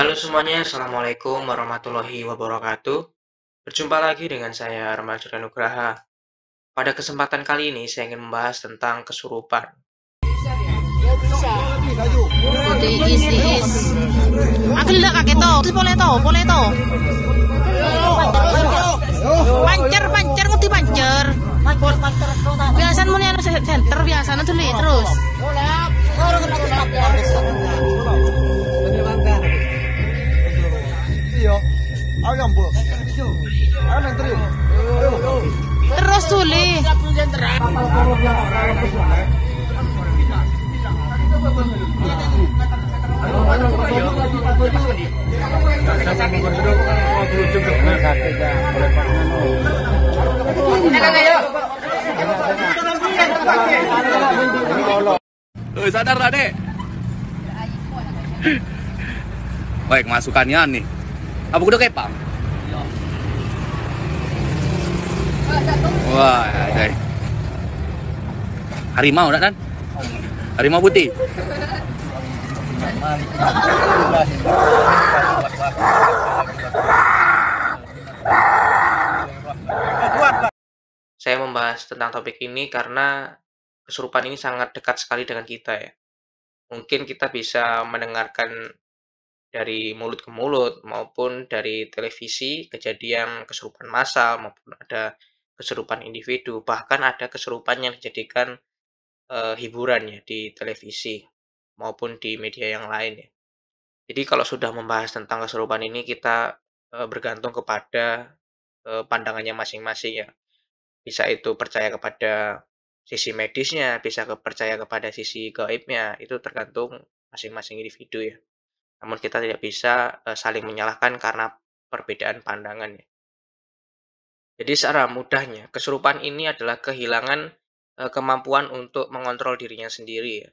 Halo semuanya, Assalamualaikum warahmatullahi wabarakatuh. Berjumpa lagi dengan saya, Ramaja Nugraha. Pada kesempatan kali ini, saya ingin membahas tentang kesurupan. Pancer, pancer, muti pancer. Biasan mau center, biasan terus. Terus tuli. Eh, sadar tadi. Baik, masukannya nih. Apa kudu kepa? Wah, ada. Harimau enggak kan? Harimau putih. Saya membahas tentang topik ini karena kesurupan ini sangat dekat sekali dengan kita ya. Mungkin kita bisa mendengarkan dari mulut ke mulut maupun dari televisi kejadian keserupan massal maupun ada kesurupan individu bahkan ada kesurupan yang dijadikan e, hiburan ya di televisi maupun di media yang lain ya. Jadi kalau sudah membahas tentang kesurupan ini kita e, bergantung kepada e, pandangannya masing-masing ya. Bisa itu percaya kepada sisi medisnya, bisa percaya kepada sisi gaibnya, itu tergantung masing-masing individu ya. Namun kita tidak bisa eh, saling menyalahkan karena perbedaan pandangannya. Jadi secara mudahnya, kesurupan ini adalah kehilangan eh, kemampuan untuk mengontrol dirinya sendiri. Ya.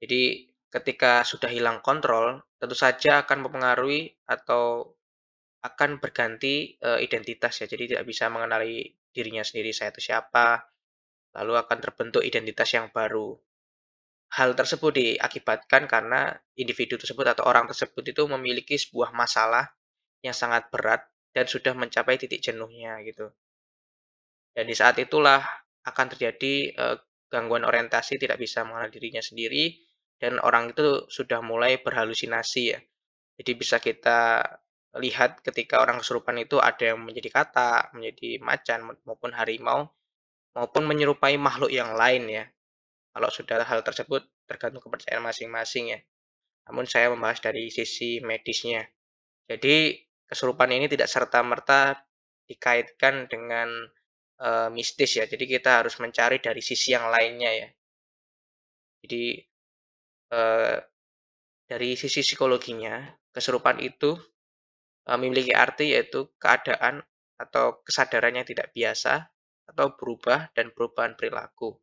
Jadi ketika sudah hilang kontrol, tentu saja akan mempengaruhi atau akan berganti eh, identitas ya. Jadi tidak bisa mengenali dirinya sendiri saya itu siapa, lalu akan terbentuk identitas yang baru hal tersebut diakibatkan karena individu tersebut atau orang tersebut itu memiliki sebuah masalah yang sangat berat dan sudah mencapai titik jenuhnya gitu. Dan di saat itulah akan terjadi eh, gangguan orientasi tidak bisa mengenal dirinya sendiri dan orang itu sudah mulai berhalusinasi ya. Jadi bisa kita lihat ketika orang kesurupan itu ada yang menjadi kata, menjadi macan maupun harimau maupun menyerupai makhluk yang lain ya. Kalau sudah hal tersebut tergantung kepercayaan masing-masing ya. Namun saya membahas dari sisi medisnya. Jadi kesurupan ini tidak serta-merta dikaitkan dengan e, mistis ya. Jadi kita harus mencari dari sisi yang lainnya ya. Jadi e, dari sisi psikologinya, kesurupan itu e, memiliki arti yaitu keadaan atau kesadarannya tidak biasa atau berubah dan perubahan perilaku.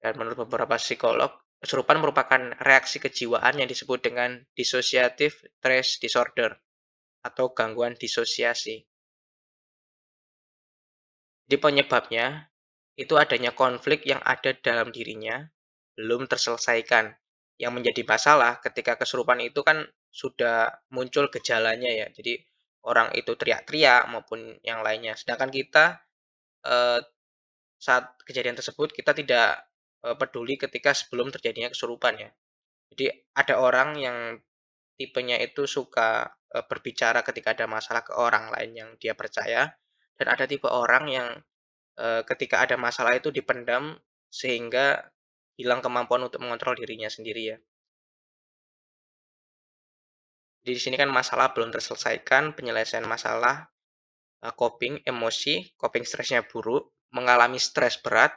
Dan menurut beberapa psikolog, kesurupan merupakan reaksi kejiwaan yang disebut dengan dissociative stress disorder atau gangguan disosiasi. Di penyebabnya itu adanya konflik yang ada dalam dirinya belum terselesaikan. Yang menjadi masalah ketika kesurupan itu kan sudah muncul gejalanya ya. Jadi orang itu teriak-teriak maupun yang lainnya. Sedangkan kita eh, saat kejadian tersebut kita tidak Eh, peduli ketika sebelum terjadinya kesurupan ya. Jadi ada orang yang tipenya itu suka eh, berbicara ketika ada masalah ke orang lain yang dia percaya dan ada tipe orang yang eh, ketika ada masalah itu dipendam sehingga hilang kemampuan untuk mengontrol dirinya sendiri ya. Di sini kan masalah belum terselesaikan, penyelesaian masalah, coping, emosi, coping stresnya buruk, mengalami stres berat,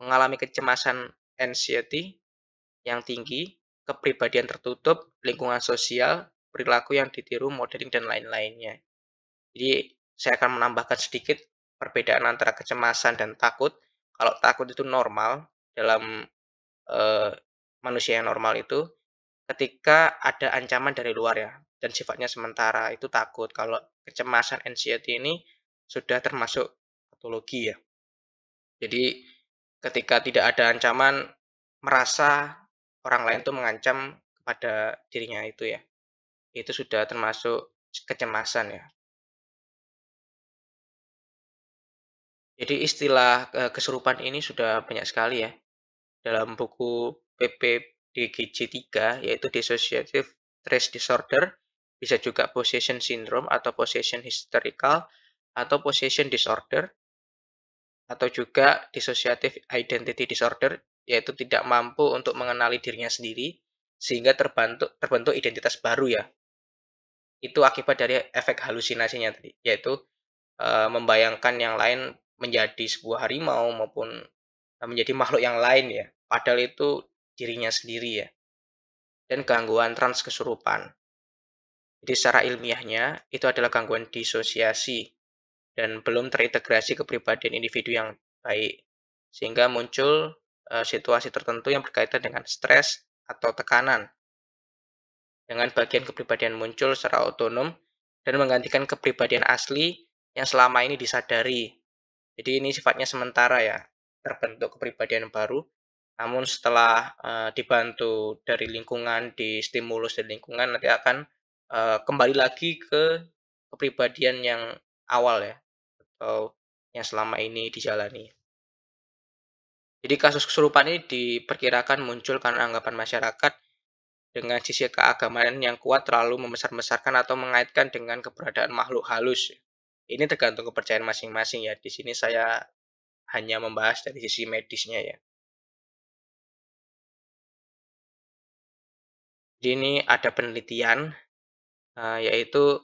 mengalami kecemasan anxiety yang tinggi, kepribadian tertutup, lingkungan sosial, perilaku yang ditiru, modeling, dan lain-lainnya. Jadi, saya akan menambahkan sedikit perbedaan antara kecemasan dan takut. Kalau takut itu normal dalam e, manusia yang normal itu, ketika ada ancaman dari luar ya, dan sifatnya sementara itu takut. Kalau kecemasan anxiety ini sudah termasuk patologi ya. Jadi ketika tidak ada ancaman merasa orang lain itu mengancam kepada dirinya itu ya itu sudah termasuk kecemasan ya jadi istilah eh, kesurupan ini sudah banyak sekali ya dalam buku PP PPDGJ 3 yaitu dissociative stress disorder bisa juga possession syndrome atau possession hysterical atau possession disorder atau juga dissociative identity disorder yaitu tidak mampu untuk mengenali dirinya sendiri sehingga terbentuk terbentuk identitas baru ya. Itu akibat dari efek halusinasinya tadi yaitu e, membayangkan yang lain menjadi sebuah harimau maupun eh, menjadi makhluk yang lain ya. Padahal itu dirinya sendiri ya. Dan gangguan trans kesurupan. Jadi secara ilmiahnya itu adalah gangguan disosiasi dan belum terintegrasi kepribadian individu yang baik, sehingga muncul e, situasi tertentu yang berkaitan dengan stres atau tekanan. Dengan bagian kepribadian muncul secara otonom dan menggantikan kepribadian asli yang selama ini disadari. Jadi ini sifatnya sementara ya, terbentuk kepribadian baru. Namun setelah e, dibantu dari lingkungan, di stimulus dari lingkungan, nanti akan e, kembali lagi ke kepribadian yang awal ya atau yang selama ini dijalani. Jadi kasus kesurupan ini diperkirakan muncul karena anggapan masyarakat dengan sisi keagamaan yang kuat terlalu membesar-besarkan atau mengaitkan dengan keberadaan makhluk halus. Ini tergantung kepercayaan masing-masing ya. Di sini saya hanya membahas dari sisi medisnya ya. Jadi ini ada penelitian eh, yaitu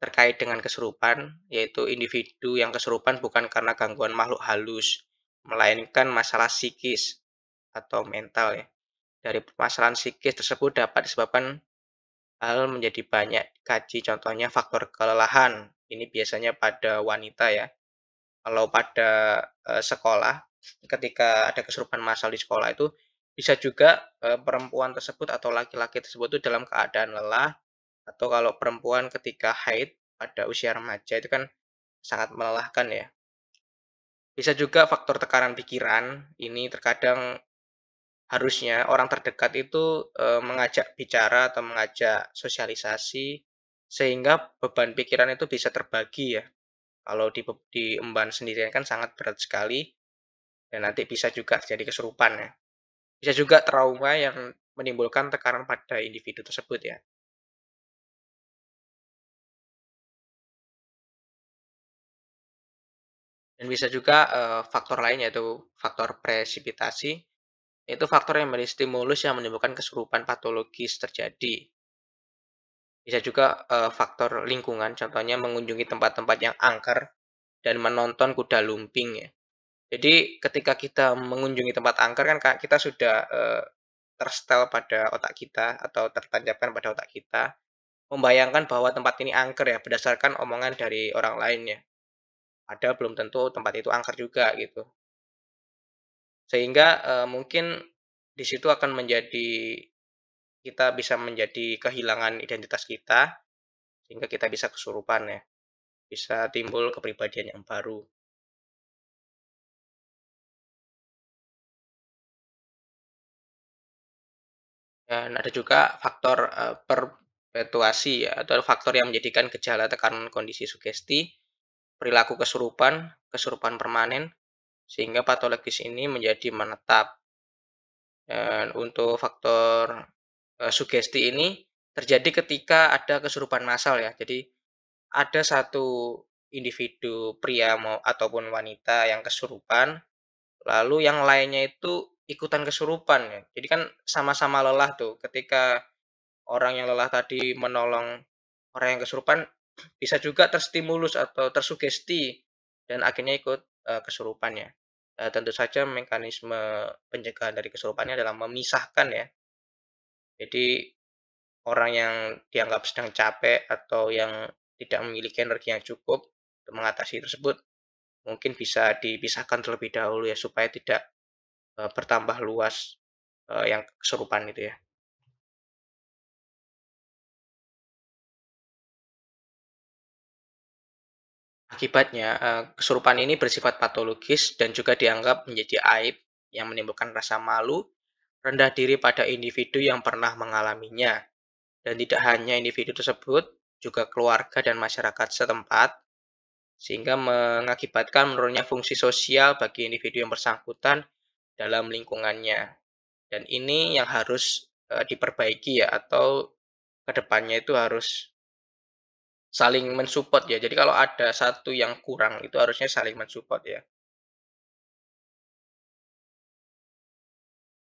terkait dengan kesurupan, yaitu individu yang kesurupan bukan karena gangguan makhluk halus, melainkan masalah psikis atau mental ya. Dari permasalahan psikis tersebut dapat disebabkan hal menjadi banyak kaji, contohnya faktor kelelahan. Ini biasanya pada wanita ya. Kalau pada e, sekolah, ketika ada kesurupan masal di sekolah itu bisa juga e, perempuan tersebut atau laki-laki tersebut itu dalam keadaan lelah, atau kalau perempuan ketika haid pada usia remaja itu kan sangat melelahkan ya. Bisa juga faktor tekanan pikiran, ini terkadang harusnya orang terdekat itu e, mengajak bicara atau mengajak sosialisasi sehingga beban pikiran itu bisa terbagi ya. Kalau di diemban sendirian kan sangat berat sekali dan nanti bisa juga jadi kesurupan ya. Bisa juga trauma yang menimbulkan tekanan pada individu tersebut ya. Dan bisa juga faktor lain yaitu faktor presipitasi, yaitu faktor yang menjadi stimulus yang menimbulkan kesurupan patologis terjadi. Bisa juga faktor lingkungan, contohnya mengunjungi tempat-tempat yang angker dan menonton kuda lumping ya. Jadi ketika kita mengunjungi tempat angker kan kita sudah terstel pada otak kita atau tertancapkan pada otak kita membayangkan bahwa tempat ini angker ya berdasarkan omongan dari orang lain ya ada belum tentu tempat itu angker juga gitu sehingga e, mungkin di situ akan menjadi kita bisa menjadi kehilangan identitas kita sehingga kita bisa kesurupan ya bisa timbul kepribadian yang baru Dan ada juga faktor uh, perpetuasi ya, atau faktor yang menjadikan gejala tekanan kondisi sugesti perilaku kesurupan, kesurupan permanen, sehingga patologis ini menjadi menetap. Dan untuk faktor e, sugesti ini terjadi ketika ada kesurupan massal ya. Jadi ada satu individu pria mau ataupun wanita yang kesurupan, lalu yang lainnya itu ikutan kesurupan ya. Jadi kan sama-sama lelah tuh. Ketika orang yang lelah tadi menolong orang yang kesurupan, bisa juga terstimulus atau tersugesti dan akhirnya ikut uh, kesurupannya. Uh, tentu saja mekanisme pencegahan dari kesurupannya adalah memisahkan ya. Jadi orang yang dianggap sedang capek atau yang tidak memiliki energi yang cukup untuk mengatasi tersebut mungkin bisa dipisahkan terlebih dahulu ya supaya tidak uh, bertambah luas uh, yang kesurupan itu ya. Akibatnya, eh, kesurupan ini bersifat patologis dan juga dianggap menjadi aib yang menimbulkan rasa malu, rendah diri pada individu yang pernah mengalaminya. Dan tidak hanya individu tersebut, juga keluarga dan masyarakat setempat, sehingga mengakibatkan menurunnya fungsi sosial bagi individu yang bersangkutan dalam lingkungannya. Dan ini yang harus eh, diperbaiki ya, atau kedepannya itu harus saling mensupport ya. Jadi kalau ada satu yang kurang itu harusnya saling mensupport ya.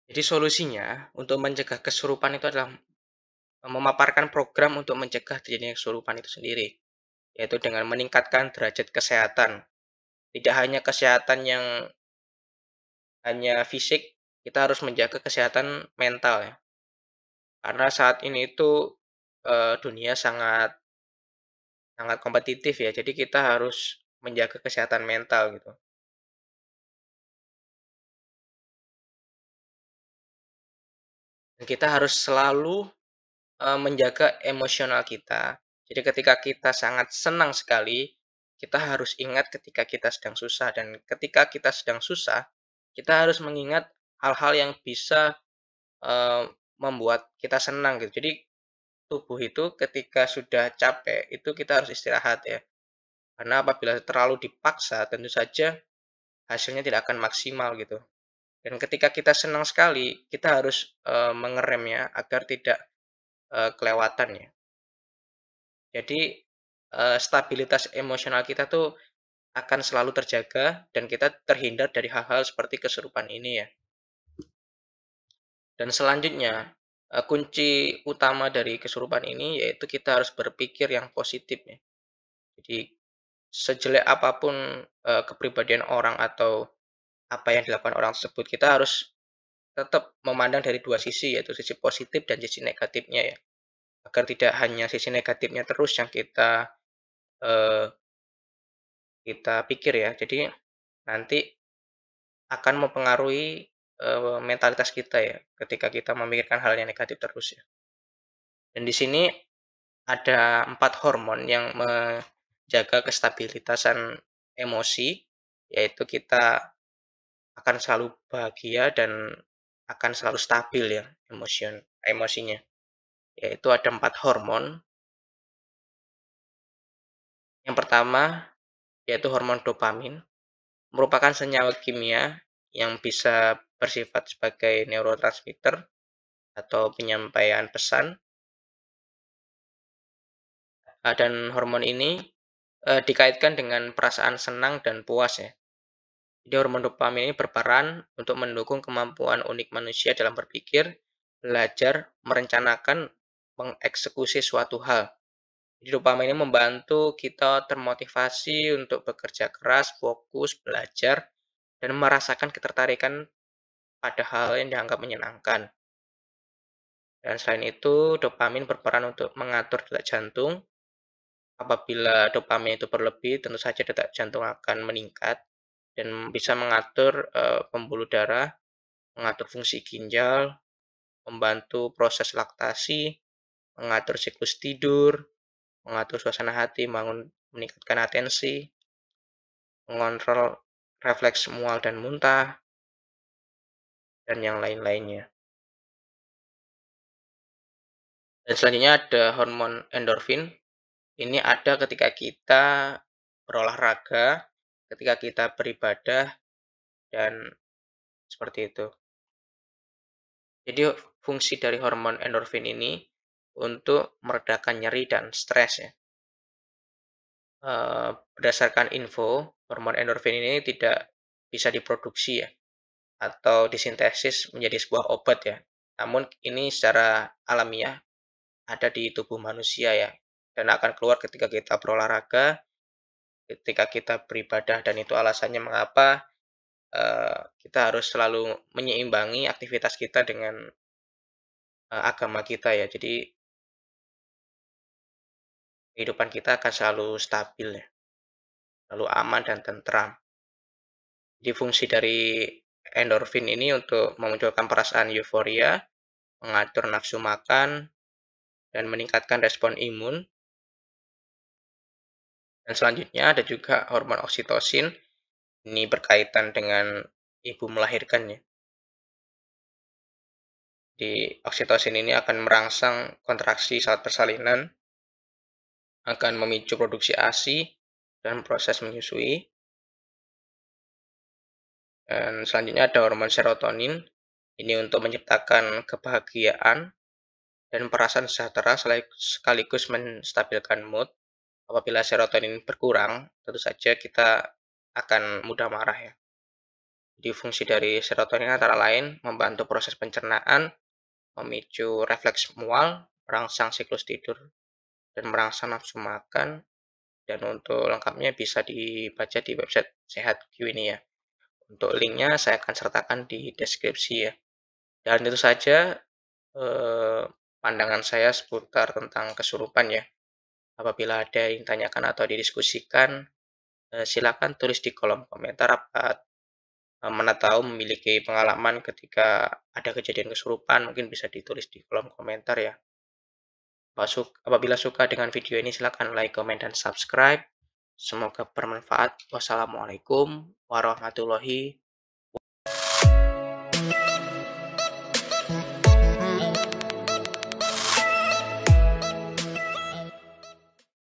Jadi solusinya untuk mencegah kesurupan itu adalah memaparkan program untuk mencegah terjadinya kesurupan itu sendiri, yaitu dengan meningkatkan derajat kesehatan. Tidak hanya kesehatan yang hanya fisik, kita harus menjaga kesehatan mental ya. Karena saat ini itu eh, dunia sangat sangat kompetitif ya. Jadi kita harus menjaga kesehatan mental gitu. Dan kita harus selalu uh, menjaga emosional kita. Jadi ketika kita sangat senang sekali, kita harus ingat ketika kita sedang susah dan ketika kita sedang susah, kita harus mengingat hal-hal yang bisa uh, membuat kita senang gitu. Jadi tubuh itu ketika sudah capek itu kita harus istirahat ya. Karena apabila terlalu dipaksa tentu saja hasilnya tidak akan maksimal gitu. Dan ketika kita senang sekali, kita harus e, eh, mengeremnya agar tidak e, kelewatan ya. Jadi e, stabilitas emosional kita tuh akan selalu terjaga dan kita terhindar dari hal-hal seperti keserupan ini ya. Dan selanjutnya, Eh, kunci utama dari kesurupan ini yaitu kita harus berpikir yang positif ya. Jadi sejelek apapun uh, kepribadian orang atau apa yang dilakukan orang tersebut, kita harus tetap memandang dari dua sisi yaitu sisi positif dan sisi negatifnya ya. Agar tidak hanya sisi negatifnya terus yang kita uh, kita pikir ya. Jadi nanti akan mempengaruhi mentalitas kita ya ketika kita memikirkan hal yang negatif terus ya. Dan di sini ada empat hormon yang menjaga kestabilitasan emosi yaitu kita akan selalu bahagia dan akan selalu stabil ya emosion emosinya yaitu ada empat hormon yang pertama yaitu hormon dopamin merupakan senyawa kimia yang bisa bersifat sebagai neurotransmitter atau penyampaian pesan. Ah, dan hormon ini e, dikaitkan dengan perasaan senang dan puas ya. Jadi hormon dopamin ini berperan untuk mendukung kemampuan unik manusia dalam berpikir, belajar, merencanakan, mengeksekusi suatu hal. Jadi dopamin ini membantu kita termotivasi untuk bekerja keras, fokus, belajar, dan merasakan ketertarikan pada hal yang dianggap menyenangkan. Dan selain itu, dopamin berperan untuk mengatur detak jantung. Apabila dopamin itu berlebih, tentu saja detak jantung akan meningkat dan bisa mengatur e, pembuluh darah, mengatur fungsi ginjal, membantu proses laktasi, mengatur siklus tidur, mengatur suasana hati, bangun, meningkatkan atensi, mengontrol refleks mual dan muntah, dan yang lain-lainnya. Dan selanjutnya ada hormon endorfin. Ini ada ketika kita berolahraga, ketika kita beribadah, dan seperti itu. Jadi fungsi dari hormon endorfin ini untuk meredakan nyeri dan stres ya. Eh, berdasarkan info, hormon endorfin ini tidak bisa diproduksi ya atau disintesis menjadi sebuah obat ya. Namun ini secara alamiah ada di tubuh manusia ya dan akan keluar ketika kita berolahraga, ketika kita beribadah dan itu alasannya mengapa uh, kita harus selalu menyeimbangi aktivitas kita dengan uh, agama kita ya. Jadi kehidupan kita akan selalu stabil ya, lalu aman dan tentram. Jadi fungsi dari endorfin ini untuk memunculkan perasaan euforia, mengatur nafsu makan, dan meningkatkan respon imun. Dan selanjutnya ada juga hormon oksitosin. Ini berkaitan dengan ibu melahirkannya. Di oksitosin ini akan merangsang kontraksi saat persalinan, akan memicu produksi ASI dan proses menyusui, dan eh, selanjutnya ada hormon serotonin. Ini untuk menciptakan kebahagiaan dan perasaan sejahtera sekaligus menstabilkan mood. Apabila serotonin berkurang, tentu saja kita akan mudah marah ya. Jadi fungsi dari serotonin antara lain membantu proses pencernaan, memicu refleks mual, merangsang siklus tidur, dan merangsang nafsu makan. Dan untuk lengkapnya bisa dibaca di website Sehat Q ini ya. Untuk linknya saya akan sertakan di deskripsi ya. Dan itu saja eh, pandangan saya seputar tentang kesurupan ya. Apabila ada yang ditanyakan atau didiskusikan, eh, silakan tulis di kolom komentar apa eh, mana tahu memiliki pengalaman ketika ada kejadian kesurupan, mungkin bisa ditulis di kolom komentar ya. Apabila suka dengan video ini, silakan like, comment, dan subscribe. Semoga bermanfaat. Wassalamualaikum warahmatullahi